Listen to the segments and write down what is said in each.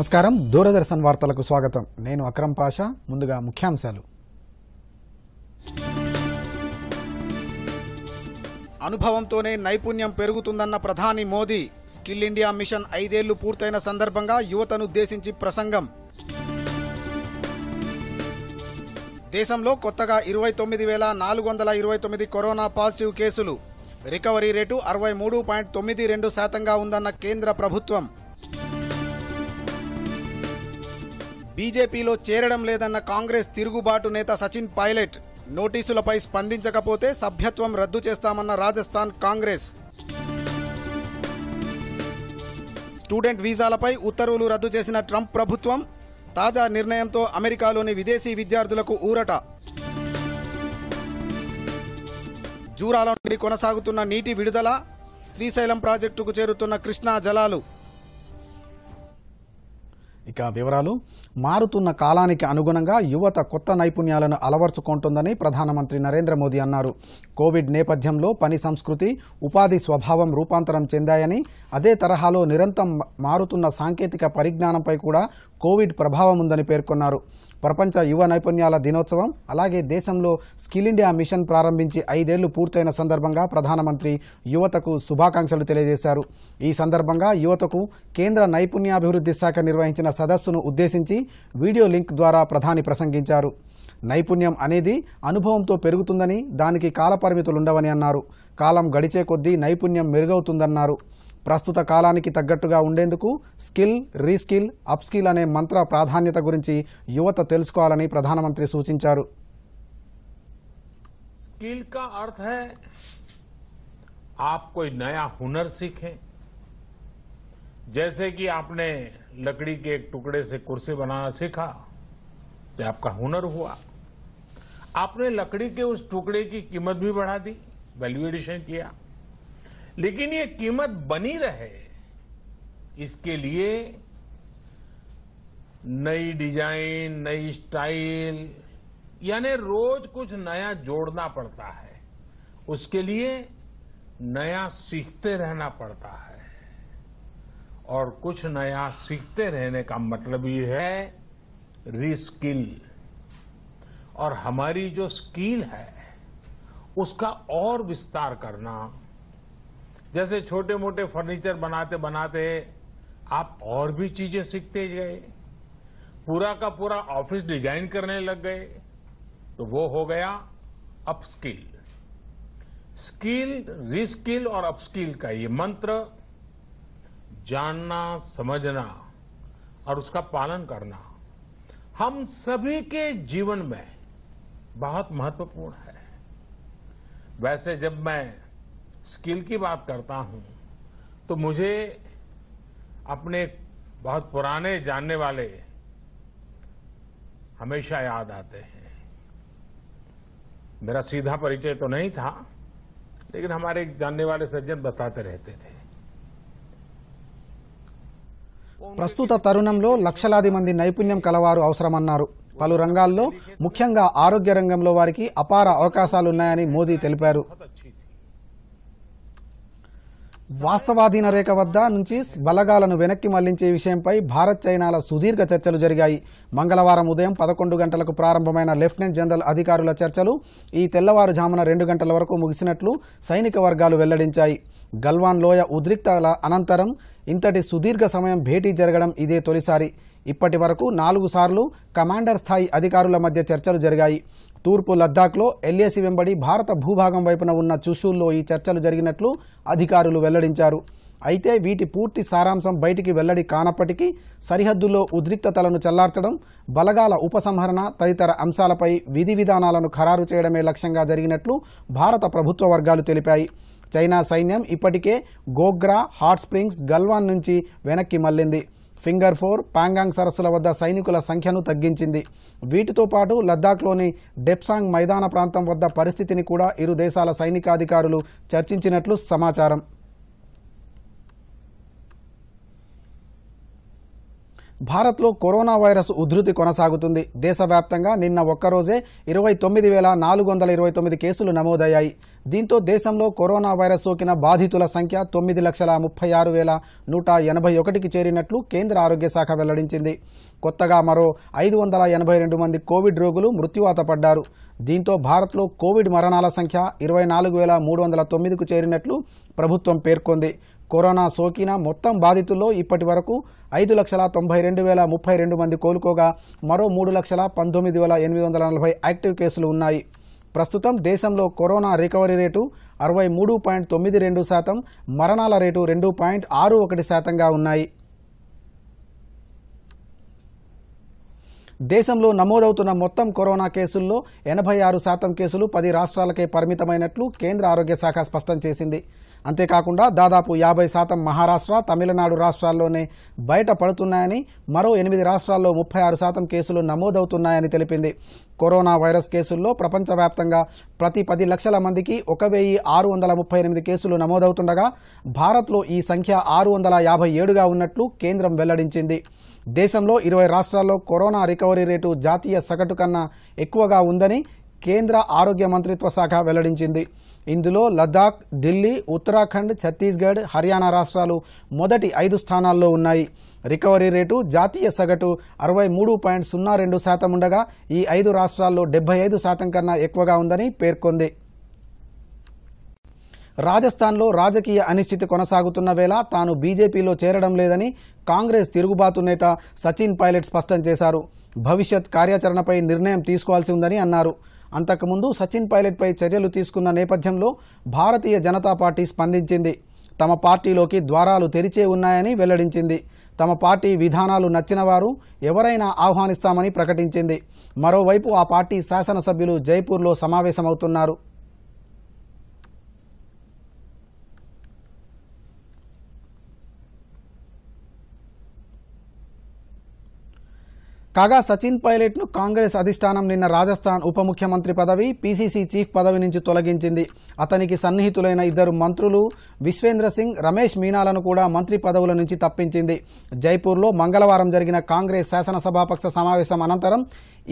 నమస్కారం దూరదర్శన్ వార్తలకు స్వాగతం నేను అక్రమ్ పాషా ముందుగా ముఖ్యాంశాలు అనుభవంతోనే నైపుణ్యం పెరుగుతుందన్న ప్రధాని మోదీ స్కిల్ ఇండియా మిషన్ ఐదేళ్లు పూర్తయిన సందర్భంగా యువతనుద్దేశించి ప్రసంగం దేశంలో కొత్తగా ఇరవై తొమ్మిది వేల నాలుగు వందల ఇరవై తొమ్మిది కరోనా పాజిటివ్ కేసులు రికవరీ రేటు అరవై మూడు పాయింట్ తొమ్మిది రెండు శాతంగా ఉందన్న కేంద్ర ప్రభుత్వం బీజేపీలో చేరడం లేదన్న కాంగ్రెస్ తిరుగుబాటు నేత సచిన్ పైలట్ నోటీసులపై స్పందించకపోతే సభ్యత్వం రద్దు చేస్తామన్న రాజస్థాన్ కాంగ్రెస్ స్టూడెంట్ వీసాలపై ఉత్తర్వులు రద్దు చేసిన ట్రంప్ ప్రభుత్వం తాజా నిర్ణయంతో అమెరికాలోని విదేశీ విద్యార్థులకు ఊరట జూరాల నుండి కొనసాగుతున్న నీటి విడుదల శ్రీశైలం ప్రాజెక్టుకు చేరుతున్న కృష్ణా జలాలు ఇక వివరాలు మారుతున్న కాలానికి అనుగుణంగా యువత కొత్త నైపుణ్యాలను అలవర్చుకుంటుందని ప్రధానమంత్రి నరేంద్ర మోదీ అన్నారు కోవిడ్ నేపథ్యంలో పని సంస్కృతి ఉపాధి స్వభావం రూపాంతరం చెందాయని అదే తరహాలో నిరంతరం మారుతున్న సాంకేతిక పరిజ్ఞానంపై కూడా కోవిడ్ ప్రభావం ఉందని పేర్కొన్నారు ప్రపంచ యువ నైపుణ్యాల దినోత్సవం అలాగే దేశంలో స్కిల్ ఇండియా మిషన్ ప్రారంభించి ఐదేళ్లు పూర్తయిన సందర్భంగా ప్రధానమంత్రి యువతకు శుభాకాంక్షలు తెలియజేశారు ఈ సందర్భంగా యువతకు కేంద్ర నైపుణ్యాభివృద్ధి శాఖ నిర్వహించిన సదస్సును ఉద్దేశించి వీడియో లింక్ ద్వారా ప్రధాని ప్రసంగించారు నైపుణ్యం అనేది అనుభవంతో పెరుగుతుందని దానికి కాలపరిమితులుండవని అన్నారు కాలం గడిచే కొద్దీ నైపుణ్యం మెరుగవుతుందన్నారు ప్రస్తుత కాలానికి తగ్గట్టుగా ఉండందుకు స్కిల్ రీస్కిల్ అప్స్కిల్ అనే మంత్ర ప్రాధాన్యత గురించి యువత తెలుసుకోవాలని ప్రధానమంత్రి సూచించారు. స్కిల్ కా అర్థ है आप कोई नया हुनर सीखें। जैसे कि आपने लकड़ी के एक टुकड़े से कुर्सी बनाना सीखा। तो आपका हुनर हुआ। आपने लकड़ी के उस टुकड़े की कीमत भी बढ़ा दी। वैल्यूएशन किया। लेकिन ये कीमत बनी रहे इसके लिए नई डिजाइन नई स्टाइल यानी रोज कुछ नया जोड़ना पड़ता है उसके लिए नया सीखते रहना पड़ता है और कुछ नया सीखते रहने का मतलब ये है रिस्किल और हमारी जो स्किल है उसका और विस्तार करना जैसे छोटे मोटे फर्नीचर बनाते बनाते आप और भी चीजें सीखते गए पूरा का पूरा ऑफिस डिजाइन करने लग गए तो वो हो गया अपस्किल स्किल रिस्किल और अपस्किल का ये मंत्र जानना समझना और उसका पालन करना हम सभी के जीवन में बहुत महत्वपूर्ण है वैसे जब मैं स्किल की बात करता हूं तो मुझे अपने बहुत पुराने जानने वाले हमेशा याद आते हैं मेरा सीधा परिचय तो नहीं था लेकिन हमारे जानने वाले सज्जन बताते रहते थे ప్రస్తుత తరుణంలో లక్షలాది మంది నైపుణ్యం కలవారు అవసరమన్నారు పలు రంగాల్లో ముఖ్యంగా ఆరోగ్య రంగంలో వారికి అపార అవకాశాలున్నాయని మోదీ తెలిపారు వాస్తవాధీన రేఖ వద్ద నుంచి బలగాలను వెనక్కి మళ్లించే విషయంపై భారత్ చైనాల సుదీర్ఘ చర్చలు జరిగాయి మంగళవారం ఉదయం పదకొండు గంటలకు ప్రారంభమైన లెఫ్టినెంట్ జనరల్ అధికారుల చర్చలు ఈ తెల్లవారుజామున రెండు గంటల వరకు ముగిసినట్లు సైనిక వర్గాలు వెల్లడించాయి గల్వాన్ లోయ ఉద్రిక్తల అనంతరం ఇంతటి సుదీర్ఘ సమయం భేటీ జరగడం ఇదే తొలిసారి ఇప్పటి వరకు నాలుగు సార్లు కమాండర్ స్థాయి అధికారుల మధ్య చర్చలు జరిగాయి తూర్పు లద్దాఖ్లో ఎల్ఏసి వెంబడి భారత భూభాగం వైపున ఉన్న చుషూల్లో ఈ చర్చలు జరిగినట్లు అధికారులు వెల్లడించారు అయితే వీటి పూర్తి సారాంశం బయటికి వెల్లడి కానప్పటికీ సరిహద్దుల్లో ఉద్రిక్తతలను చల్లార్చడం బలగాల ఉపసంహరణ తదితర అంశాలపై విధి విధానాలను ఖరారు చేయడమే లక్ష్యంగా జరిగినట్లు భారత ప్రభుత్వ వర్గాలు తెలిపాయి చైనా సైన్యం ఇప్పటికే గోగ్రా హాట్ స్ప్రింగ్స్ గల్వాన్ నుంచి వెనక్కి మళ్లింది ఫింగర్ ఫోర్ పాంగాంగ్ సరస్సుల వద్ద సైనికుల సంఖ్యను తగ్గించింది వీటితో పాటు లద్దాఖ్లోని డెప్సాంగ్ మైదాన ప్రాంతం వద్ద పరిస్థితిని కూడా ఇరు దేశాల సైనికాధికారులు చర్చించినట్లు సమాచారం భారత్లో కరోనా వైరస్ ఉధృతి కొనసాగుతుంది దేశవ్యాప్తంగా నిన్న ఒక్కరోజే ఇరవై తొమ్మిది వేల నాలుగు వందల ఇరవై తొమ్మిది కేసులు నమోదయ్యాయి దీంతో దేశంలో కరోనా వైరస్ సోకిన బాధితుల సంఖ్య తొమ్మిది లక్షల ముప్పై ఆరు వేల నూట ఎనభై ఒకటికి చేరినట్లు కేంద్ర ఆరోగ్య శాఖ వెల్లడించింది కొత్తగా మరో ఐదు వందల ఎనభై రెండు మంది కోవిడ్ రోగులు మృత్యువాత పడ్డారు దీంతో భారత్లో కోవిడ్ మరణాల సంఖ్య ఇరవై నాలుగు వేల మూడు వందల తొమ్మిదికు చేరినట్లు ప్రభుత్వం పేర్కొంది కరోనా సోకిన మొత్తం బాధితుల్లో ఇప్పటి వరకు ఐదు లక్షల తొంభై రెండు వేల ముప్పై రెండు మంది కోలుకోగా మరో మూడు లక్షల పంతొమ్మిది వేల ఎనిమిది వందల నలభై యాక్టివ్ కేసులు ఉన్నాయి ప్రస్తుతం దేశంలో కరోనా రికవరీ రేటు అరవై మూడు పాయింట్ తొమ్మిది రెండు శాతం మరణాల రేటు రెండు పాయింట్ ఆరు ఒకటి శాతంగా ఉన్నాయి దేశంలో నమోదవుతున్న మొత్తం కరోనా కేసుల్లో ఎనభై ఆరు శాతం కేసులు పది రాష్ట్రాలకే పరిమితమైనట్లు కేంద్ర ఆరోగ్య శాఖ స్పష్టం చేసింది అంతేకాకుండా దాదాపు యాభై శాతం మహారాష్ట్ర తమిళనాడు రాష్ట్రాల్లోనే బయట పడుతున్నాయని మరో ఎనిమిది రాష్ట్రాల్లో ముప్పై ఆరు శాతం కేసులు నమోదవుతున్నాయని తెలిపింది కరోనా వైరస్ కేసుల్లో ప్రపంచవ్యాప్తంగా ప్రతి పది లక్షల మందికి ఒక వెయ్యి ఆరు వందల ముప్పై ఎనిమిది కేసులు నమోదవుతుండగా భారత్లో ఈ సంఖ్య ఆరు వందల యాభై ఏడుగా ఉన్నట్లు కేంద్రం వెల్లడించింది దేశంలో ఇరవై రాష్ట్రాల్లో కరోనా రికవరీ రేటు జాతీయ సగటు కన్నా ఎక్కువగా ఉందని కేంద్ర ఆరోగ్య మంత్రిత్వ శాఖ వెల్లడించింది ఇందులో లద్దాఖ్ ఢిల్లీ ఉత్తరాఖండ్ ఛత్తీస్గఢ్ హర్యానా రాష్ట్రాలు మొదటి ఐదు స్థానాల్లో ఉన్నాయి రికవరీ రేటు జాతీయ సగటు అరవై మూడు పాయింట్ సున్నా రెండు శాతం ఉండగా ఈ ఐదు రాష్ట్రాల్లో డెబ్బై ఐదు శాతం కన్నా ఎక్కువగా ఉందని పేర్కొంది రాజస్థాన్లో రాజకీయ అనిశ్చితి కొనసాగుతున్న వేళ తాను బీజేపీలో చేరడం లేదని కాంగ్రెస్ తిరుగుబాటు నేత సచిన్ పైలట్ స్పష్టం చేశారు భవిష్యత్ కార్యాచరణపై నిర్ణయం తీసుకోవాల్సి ఉందని అన్నారు అంతకుముందు సచిన్ పైలట్పై చర్యలు తీసుకున్న నేపథ్యంలో భారతీయ జనతా పార్టీ స్పందించింది తమ పార్టీలోకి ద్వారాలు తెరిచే ఉన్నాయని వెల్లడించింది తమ పార్టీ విధానాలు నచ్చిన వారు ఎవరైనా ఆహ్వానిస్తామని ప్రకటించింది మరోవైపు ఆ పార్టీ శాసనసభ్యులు జైపూర్లో సమావేశమవుతున్నారు కాగా సచిన్ పైలట్ను కాంగ్రెస్ అధిష్టానం నిన్న రాజస్థాన్ ఉప ముఖ్యమంత్రి పదవి పీసీసీ చీఫ్ పదవి నుంచి తొలగించింది అతనికి సన్నిహితులైన ఇద్దరు మంత్రులు విశ్వేంద్ర సింగ్ రమేష్ మీనాలను కూడా మంత్రి పదవుల నుంచి తప్పించింది జైపూర్లో మంగళవారం జరిగిన కాంగ్రెస్ శాసనసభాపక్ష సమావేశం అనంతరం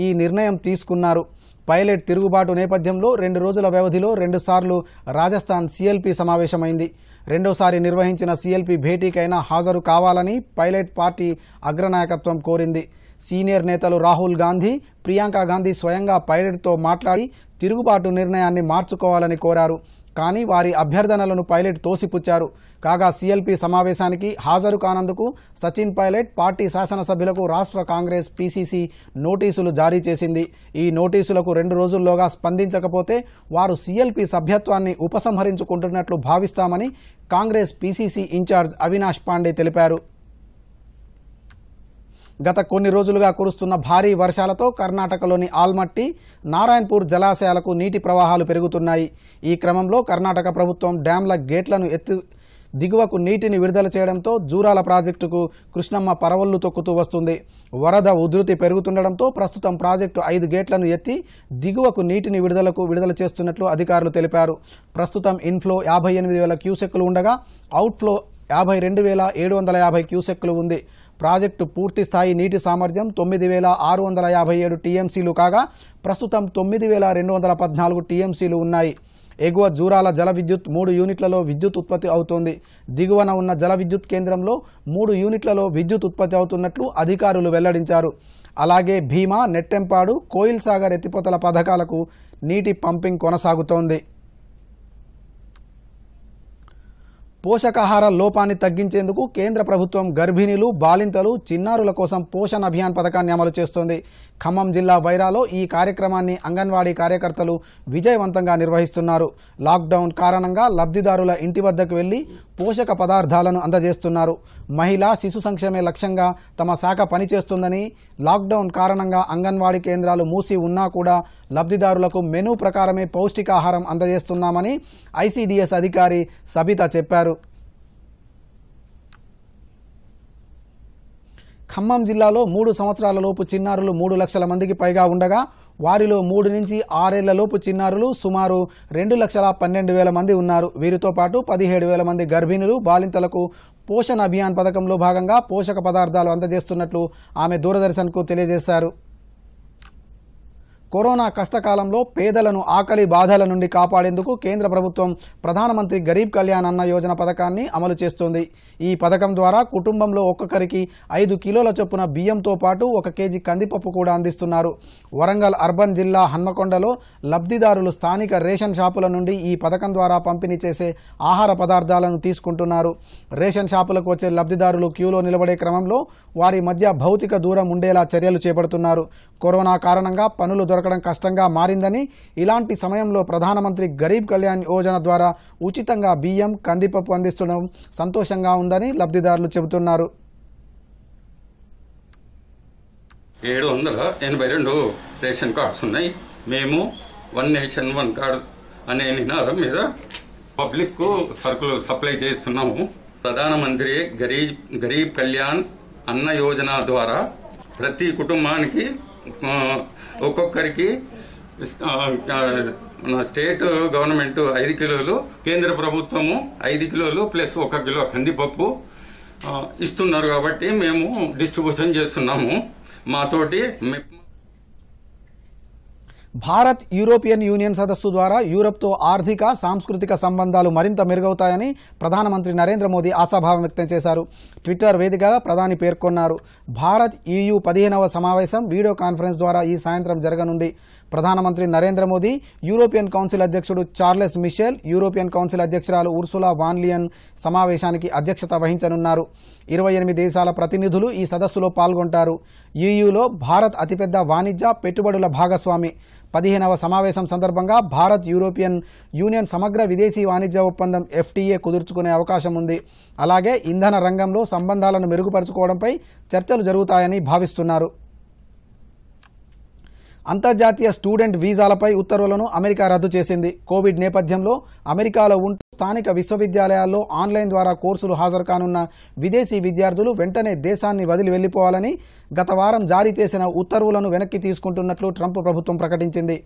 ఈ నిర్ణయం తీసుకున్నారు పైలట్ తిరుగుబాటు నేపథ్యంలో రెండు రోజుల వ్యవధిలో రెండుసార్లు రాజస్థాన్ సీఎల్పీ సమావేశమైంది రెండోసారి నిర్వహించిన సీఎల్పీ భేటీకైనా హాజరు కావాలని పైలట్ పార్టీ అగ్రనాయకత్వం కోరింది సీనియర్ నేతలు రాహుల్ గాంధీ ప్రియాంక గాంధీ స్వయంగా పైలట్తో మాట్లాడి తిరుగుబాటు నిర్ణయాన్ని మార్చుకోవాలని కోరారు కానీ వారి అభ్యర్థనలను పైలట్ తోసిపుచ్చారు కాగా సీఎల్పీ సమావేశానికి హాజరు కానందుకు సచిన్ పైలట్ పార్టీ శాసనసభ్యులకు రాష్ట్ర కాంగ్రెస్ పీసీసీ నోటీసులు జారీ చేసింది ఈ నోటీసులకు రెండు రోజుల్లోగా స్పందించకపోతే వారు సీఎల్పీ సభ్యత్వాన్ని ఉపసంహరించుకుంటున్నట్లు భావిస్తామని కాంగ్రెస్ పీసీసీ ఇన్ఛార్జ్ అవినాష్ పాండే తెలిపారు గత కొన్ని రోజులుగా కురుస్తున్న భారీ వర్షాలతో కర్ణాటకలోని ఆల్మట్టి నారాయణపూర్ జలాశయాలకు నీటి ప్రవాహాలు పెరుగుతున్నాయి ఈ క్రమంలో కర్ణాటక ప్రభుత్వం డ్యాంల గేట్లను ఎత్తు దిగువకు నీటిని విడుదల చేయడంతో జూరాల ప్రాజెక్టుకు కృష్ణమ్మ పరవళ్లు తొక్కుతూ వస్తుంది వరద ఉధృతి పెరుగుతుండడంతో ప్రస్తుతం ప్రాజెక్టు ఐదు గేట్లను ఎత్తి దిగువకు నీటిని విడుదలకు విడుదల చేస్తున్నట్లు అధికారులు తెలిపారు ప్రస్తుతం ఇన్ఫ్లో యాభై ఎనిమిది వేల క్యూసెక్కులు ఉండగా అవుట్ఫ్లో యాభై రెండు వేల ఏడు వందల యాభై క్యూసెక్లు ఉంది ప్రాజెక్టు పూర్తి స్థాయి నీటి సామర్థ్యం తొమ్మిది వేల ఆరు వందల యాభై ఏడు టీఎంసీలు కాగా ప్రస్తుతం తొమ్మిది వేల రెండు వందల పద్నాలుగు టీఎంసీలు ఉన్నాయి ఎగువ జూరాల జల విద్యుత్ మూడు యూనిట్లలో విద్యుత్ ఉత్పత్తి అవుతోంది దిగువన ఉన్న జల విద్యుత్ కేంద్రంలో మూడు యూనిట్లలో విద్యుత్ ఉత్పత్తి అవుతున్నట్లు అధికారులు వెల్లడించారు అలాగే భీమా నెట్టెంపాడు కోయిల్ సాగర్ ఎత్తిపోతల పథకాలకు నీటి పంపింగ్ కొనసాగుతోంది పోషకాహార లోపాన్ని తగ్గించేందుకు కేంద్ర ప్రభుత్వం గర్భిణీలు బాలింతలు చిన్నారుల కోసం పోషణ అభియాన్ పథకాన్ని అమలు చేస్తోంది ఖమ్మం జిల్లా వైరాలో ఈ కార్యక్రమాన్ని అంగన్వాడీ కార్యకర్తలు విజయవంతంగా నిర్వహిస్తున్నారు లాక్డౌన్ కారణంగా లబ్ధిదారుల ఇంటి వద్దకు వెళ్లి పోషక పదార్థాలను అందజేస్తున్నారు మహిళా శిశు సంక్షేమే లక్ష్యంగా తమ శాఖ పనిచేస్తుందని లాక్డౌన్ కారణంగా అంగన్వాడీ కేంద్రాలు మూసి ఉన్నా కూడా లబ్ధిదారులకు మెనూ ప్రకారమే పౌష్టికాహారం అందజేస్తున్నామని ఐసీడీఎస్ అధికారి సబిత చెప్పారు ఖమ్మం జిల్లాలో మూడు సంవత్సరాల లోపు చిన్నారులు మూడు లక్షల మందికి పైగా ఉండగా వారిలో మూడు నుంచి ఆరేళ్లలోపు చిన్నారులు సుమారు రెండు లక్షల పన్నెండు వేల మంది ఉన్నారు వీరితో పాటు పదిహేడు వేల మంది గర్భిణులు బాలింతలకు పోషణ అభియాన్ పథకంలో భాగంగా పోషక పదార్థాలు అందజేస్తున్నట్లు ఆమె దూరదర్శన్కు తెలియజేశారు కరోనా కష్టకాలంలో పేదలను ఆకలి బాధల నుండి కాపాడేందుకు కేంద్ర ప్రభుత్వం ప్రధానమంత్రి గరీబ్ కళ్యాణ్ అన్న యోజన పథకాన్ని అమలు చేస్తోంది ఈ పథకం ద్వారా కుటుంబంలో ఒక్కొక్కరికి ఐదు కిలోల చొప్పున బియ్యంతో పాటు ఒక కేజీ కందిపప్పు కూడా అందిస్తున్నారు వరంగల్ అర్బన్ జిల్లా హన్మకొండలో లబ్ధిదారులు స్థానిక రేషన్ షాపుల నుండి ఈ పథకం ద్వారా పంపిణీ చేసే ఆహార పదార్థాలను తీసుకుంటున్నారు రేషన్ షాపులకు వచ్చే లబ్ధిదారులు క్యూలో నిలబడే క్రమంలో వారి మధ్య భౌతిక దూరం ఉండేలా చర్యలు చేపడుతున్నారు కరోనా కారణంగా పనులు దొరకడం కష్టంగా మారిందని ఇలాంటి సమయంలో ప్రధానమంత్రి గరీబ్ కళ్యాణ్ యోజన ద్వారా ఉచితంగా బియ్యం కందిపప్పు అందిస్తుండడం సంతోషంగా ఉందని లబ్ధిదారులు చెబుతున్నారు ఏడు వందల ఎనభై రెండు రేషన్ కార్డ్స్ ఉన్నాయి మేము వన్ నేషన్ వన్ కార్డ్ అనే నినాదం మీద పబ్లిక్ కు సరుకులు సప్లై చేస్తున్నాము ప్రధానమంత్రి గరీబ్ గరీబ్ కళ్యాణ్ అన్న యోజన ద్వారా ప్రతి కుటుంబానికి ఒక్కొక్కరికి స్టేట్ గవర్నమెంట్ ఐదు కిలోలు కేంద్ర ప్రభుత్వము ఐదు కిలోలు ప్లస్ ఒక కిలో కందిపప్పు ఇస్తున్నారు కాబట్టి మేము డిస్ట్రిబ్యూషన్ చేస్తున్నాము మాతోటి భారత్ యూరోపియన్ యూనియన్ సదస్సు ద్వారా యూరప్తో ఆర్థిక సాంస్కృతిక సంబంధాలు మరింత మెరుగవుతాయని ప్రధానమంత్రి నరేంద్ర మోదీ ఆశాభావం వ్యక్తం చేశారు ట్విట్టర్ వేదికగా ప్రధాని పేర్కొన్నారు భారత్ ఈయు పదిహేనవ సమావేశం వీడియో కాన్ఫరెన్స్ ద్వారా ఈ సాయంత్రం జరగనుంది ప్రధానమంత్రి నరేంద్ర మోదీ యూరోపియన్ కౌన్సిల్ అధ్యక్షుడు చార్లెస్ మిషెల్ యూరోపియన్ కౌన్సిల్ అధ్యక్షురాలు ఉర్సులా వాన్లియన్ సమావేశానికి అధ్యక్షత వహించనున్నారు ఇరవై ఎనిమిది దేశాల ప్రతినిధులు ఈ సదస్సులో పాల్గొంటారు యూయూలో భారత్ అతిపెద్ద వాణిజ్య పెట్టుబడుల భాగస్వామి పదిహేనవ సమావేశం సందర్భంగా భారత్ యూరోపియన్ యూనియన్ సమగ్ర విదేశీ వాణిజ్య ఒప్పందం ఎఫ్టీఏ కుదుర్చుకునే అవకాశం ఉంది అలాగే ఇంధన రంగంలో సంబంధాలను మెరుగుపరుచుకోవడంపై చర్చలు జరుగుతాయని భావిస్తున్నారు అంతర్జాతీయ స్టూడెంట్ వీజాలపై ఉత్తర్వులను అమెరికా రద్దు చేసింది కోవిడ్ నేపథ్యంలో అమెరికాలో ఉంటూ స్థానిక విశ్వవిద్యాలయాల్లో ఆన్లైన్ ద్వారా కోర్సులు హాజరు కానున్న విదేశీ విద్యార్థులు వెంటనే దేశాన్ని వదిలి వెళ్లిపోవాలని గత వారం జారీ చేసిన ఉత్తర్వులను వెనక్కి తీసుకుంటున్నట్లు ట్రంప్ ప్రభుత్వం ప్రకటించింది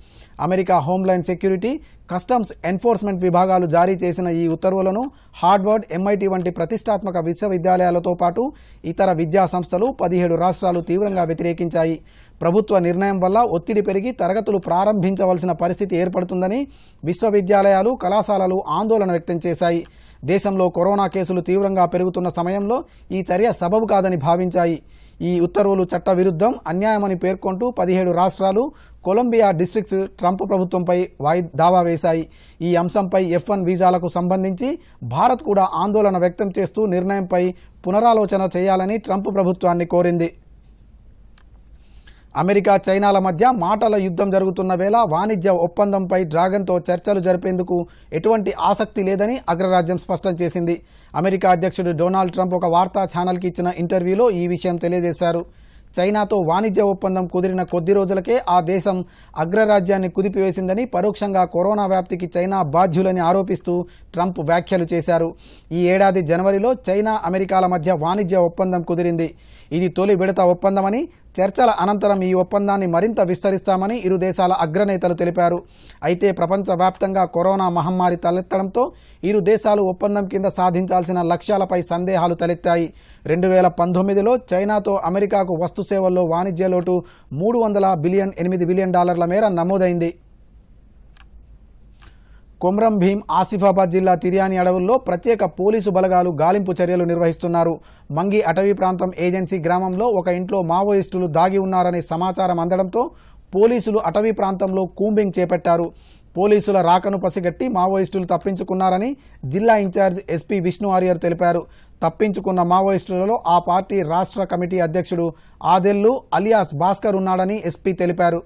America homeland security customs enforcement విభాగాలు జారీ చేసిన ఈ ఉత్తర్వులను హార్డ్వర్డ్ ఎంఐటి వంటి ప్రతిష్టాత్మక విశ్వవిద్యాలయాలతో పాటు ఇతర విద్యా సంస్థలు పదిహేడు రాష్ట్రాలు తీవ్రంగా వ్యతిరేకించాయి ప్రభుత్వ నిర్ణయం వల్ల ఒత్తిడి పెరిగి తరగతులు ప్రారంభించవలసిన పరిస్థితి ఏర్పడుతుందని విశ్వవిద్యాలయాలు కళాశాలలు ఆందోళన వ్యక్తం చేశాయి దేశంలో కరోనా కేసులు తీవ్రంగా పెరుగుతున్న సమయంలో ఈ చర్య సబబు కాదని భావించాయి ఈ ఉత్తర్వులు చట్ట విరుద్ధం అన్యాయమని పేర్కొంటూ పదిహేడు రాష్ట్రాలు కొలంబియా డిస్ట్రిక్ట్ ట్రంప్ ప్రభుత్వంపై వాయి దావా వేశాయి ఈ అంశంపై ఎఫ్ వన్ వీసాలకు సంబంధించి భారత్ కూడా ఆందోళన వ్యక్తం చేస్తూ నిర్ణయంపై పునరాలోచన చేయాలని ట్రంప్ ప్రభుత్వాన్ని కోరింది అమెరికా చైనాల మధ్య మాటల యుద్ధం జరుగుతున్న వేళ వాణిజ్య ఒప్పందంపై డ్రాగన్తో చర్చలు జరిపేందుకు ఎటువంటి ఆసక్తి లేదని అగ్రరాజ్యం స్పష్టం చేసింది అమెరికా అధ్యక్షుడు డొనాల్డ్ ట్రంప్ ఒక వార్తా ఛానల్కి ఇచ్చిన ఇంటర్వ్యూలో ఈ విషయం తెలియజేశారు చైనాతో వాణిజ్య ఒప్పందం కుదిరిన కొద్ది రోజులకే ఆ దేశం అగ్రరాజ్యాన్ని కుదిపివేసిందని పరోక్షంగా కరోనా వ్యాప్తికి చైనా బాధ్యులని ఆరోపిస్తూ ట్రంప్ వ్యాఖ్యలు చేశారు ఈ ఏడాది జనవరిలో చైనా అమెరికాల మధ్య వాణిజ్య ఒప్పందం కుదిరింది ఇది తొలి విడత ఒప్పందమని చర్చల అనంతరం ఈ ఒప్పందాన్ని మరింత విస్తరిస్తామని ఇరు దేశాల అగ్రనేతలు తెలిపారు అయితే ప్రపంచవ్యాప్తంగా కరోనా మహమ్మారి తలెత్తడంతో ఇరు దేశాలు ఒప్పందం కింద సాధించాల్సిన లక్ష్యాలపై సందేహాలు తలెత్తాయి రెండు వేల పంతొమ్మిదిలో చైనాతో అమెరికాకు వస్తు సేవల్లో వాణిజ్య లోటు మూడు వందల బిలియన్ ఎనిమిది బిలియన్ డాలర్ల మేర నమోదైంది కొమ్రం భీం ఆసిఫాబాద్ జిల్లా తిరియాని అడవుల్లో ప్రత్యేక పోలీసు బలగాలు గాలింపు చర్యలు నిర్వహిస్తున్నారు మంగి అటవీ ప్రాంతం ఏజెన్సీ గ్రామంలో ఒక ఇంట్లో మావోయిస్టులు దాగి ఉన్నారనే సమాచారం అందడంతో పోలీసులు అటవీ ప్రాంతంలో కూంబింగ్ చేపట్టారు పోలీసుల రాకను పసిగట్టి మావోయిస్టులు తప్పించుకున్నారని జిల్లా ఇన్ఛార్జ్ ఎస్పీ విష్ణు ఆర్యర్ తెలిపారు తప్పించుకున్న మావోయిస్టులలో ఆ పార్టీ రాష్ట్ర కమిటీ అధ్యక్షుడు ఆదెల్లు అలియాస్ భాస్కర్ ఉన్నాడని ఎస్పీ తెలిపారు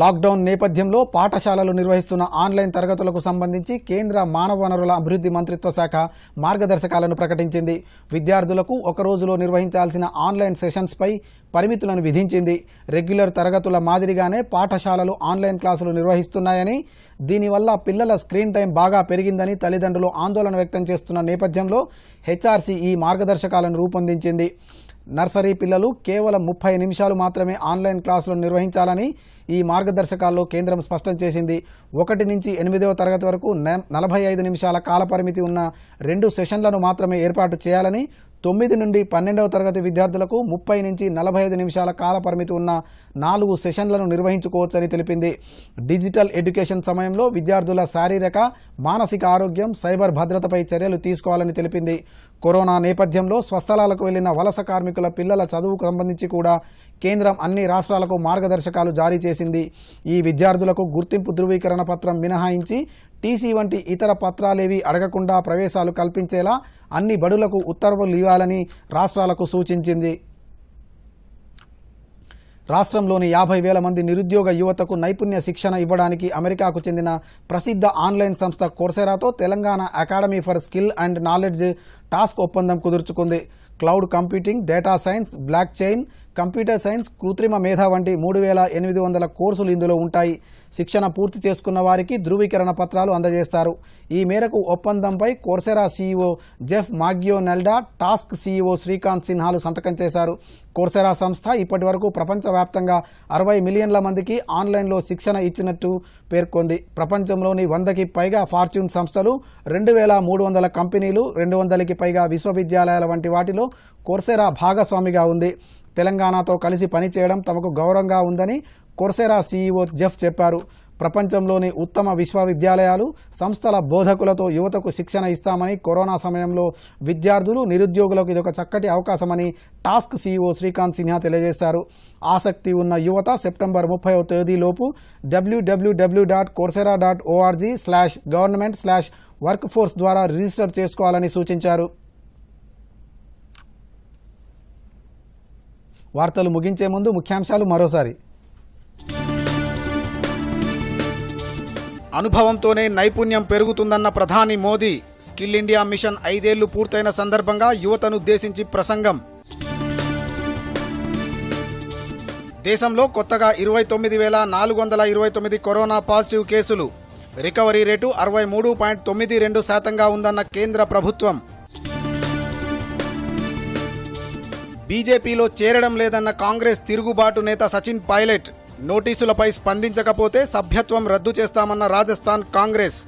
లాక్డౌన్ నేపథ్యంలో పాఠశాలలు నిర్వహిస్తున్న ఆన్లైన్ తరగతులకు సంబంధించి కేంద్ర మానవ వనరుల అభివృద్ధి మంత్రిత్వ శాఖ మార్గదర్శకాలను ప్రకటించింది విద్యార్థులకు ఒక రోజులో నిర్వహించాల్సిన ఆన్లైన్ సెషన్స్పై పరిమితులను విధించింది రెగ్యులర్ తరగతుల మాదిరిగానే పాఠశాలలు ఆన్లైన్ క్లాసులు నిర్వహిస్తున్నాయని దీనివల్ల పిల్లల స్క్రీన్ టైం బాగా పెరిగిందని తల్లిదండ్రులు ఆందోళన వ్యక్తం చేస్తున్న నేపథ్యంలో హెచ్ఆర్సీ ఈ మార్గదర్శకాలను రూపొందించింది నర్సరీ పిల్లలు కేవలం ముప్పై నిమిషాలు మాత్రమే ఆన్లైన్ క్లాసులు నిర్వహించాలని ఈ మార్గదర్శకాల్లో కేంద్రం స్పష్టం చేసింది ఒకటి నుంచి ఎనిమిదవ తరగతి వరకు నలభై ఐదు నిమిషాల కాలపరిమితి ఉన్న రెండు సెషన్లను మాత్రమే ఏర్పాటు చేయాలని తొమ్మిది నుండి పన్నెండవ తరగతి విద్యార్థులకు ముప్పై నుంచి నలభై ఐదు నిమిషాల కాల పరిమితి ఉన్న నాలుగు సెషన్లను నిర్వహించుకోవచ్చని తెలిపింది డిజిటల్ ఎడ్యుకేషన్ సమయంలో విద్యార్థుల శారీరక మానసిక ఆరోగ్యం సైబర్ భద్రతపై చర్యలు తీసుకోవాలని తెలిపింది కరోనా నేపథ్యంలో స్వస్థలాలకు వెళ్లిన వలస కార్మికుల పిల్లల చదువుకు సంబంధించి కూడా కేంద్రం అన్ని రాష్ట్రాలకు మార్గదర్శకాలు జారీ చేసింది ఈ విద్యార్థులకు గుర్తింపు ధృవీకరణ పత్రం మినహాయించి టీసీ వంటి ఇతర పత్రాలేవి అడగకుండా ప్రవేశాలు కల్పించేలా అన్ని బడులకు ఉత్తర్వులు ఇవ్వాలని రాష్ట్రాలకు సూచించింది రాష్ట్రంలోని యాభై వేల మంది నిరుద్యోగ యువతకు నైపుణ్య శిక్షణ ఇవ్వడానికి అమెరికాకు చెందిన ప్రసిద్ధ ఆన్లైన్ సంస్థ కోర్సెరాతో Telangana academy for skill and knowledge TASK ఒప్పందం కుదుర్చుకుంది cloud computing data science blockchain computer science కృత్రిమ మేధ వంటి మూడు వేల ఎనిమిది వందల కోర్సులు ఇందులో ఉంటాయి శిక్షణ పూర్తి చేసుకున్న వారికి ధృవీకరణ పత్రాలు అందజేస్తారు ఈ మేరకు ఒప్పందంపై Coursera CEO Jeff Maggioncalda TASK CEO Srikanth సిన్హాలు సంతకం చేశారు కోర్సెరా సంస్థ ఇప్పటి వరకు ప్రపంచవ్యాప్తంగా అరవై మిలియన్ల మందికి ఆన్లైన్లో శిక్షణ ఇచ్చినట్టు పేర్కొంది ప్రపంచంలోని వందకి పైగా ఫార్చ్యూన్ సంస్థలు రెండు వేల మూడు వందల కంపెనీలు రెండు వందలకి పైగా విశ్వవిద్యాలయాల వంటి వాటిలో కోర్సెరా భాగస్వామిగా ఉంది తెలంగాణతో కలిసి పనిచేయడం తమకు గౌరవంగా ఉందని కొర్సెరా సీఈఓ జెఫ్ చెప్పారు ప్రపంచంలోని ఉత్తమ విశ్వవిద్యాలయాలు సంస్థల బోధకులతో యువతకు శిక్షణ ఇస్తామని కరోనా సమయంలో విద్యార్థులు నిరుద్యోగులకు ఇదొక చక్కటి అవకాశమని టాస్క్ సీఈఓ శ్రీకాంత్ సిన్హా తెలియజేశారు ఆసక్తి ఉన్న యువత సెప్టెంబర్ ముప్పైవ తేదీలోపు W W W dot Coursera dot ORG slash government slash workforce ద్వారా రిజిస్టర్ చేసుకోవాలని సూచించారు వార్తలు ముగించే ముందు ముఖ్యాంశాలు మరోసారి అనుభవంతోనే నైపుణ్యం పెరుగుతుందన్న ప్రధాని మోదీ స్కిల్ ఇండియా మిషన్ ఐదేళ్లు పూర్తయిన సందర్భంగా యువతనుద్దేశించి ప్రసంగం దేశంలో కొత్తగా ఇరవై తొమ్మిది వేల నాలుగు వందల ఇరవై తొమ్మిది కరోనా పాజిటివ్ కేసులు రికవరీ రేటు అరవై మూడు పాయింట్ తొమ్మిది రెండు శాతంగా ఉందన్న కేంద్ర ప్రభుత్వం బీజేపీలో చేరడం లేదన్న కాంగ్రెస్ తిరుగుబాటు నేత సచిన్ పైలట్ నోటీసులపై స్పందించకపోతే సభ్యత్వం రద్దు చేస్తామన్న రాజస్థాన్ కాంగ్రెస్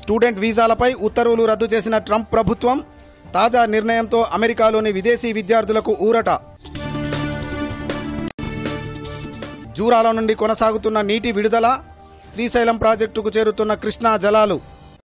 స్టూడెంట్ వీసాలపై ఉత్తర్వులు రద్దు చేసిన ట్రంప్ ప్రభుత్వం తాజా నిర్ణయంతో అమెరికాలోని విదేశీ విద్యార్థులకు ఊరట జూరాల నుండి కొనసాగుతున్న నీటి విడుదల శ్రీశైలం ప్రాజెక్టుకు చేరుతున్న కృష్ణా జలాలు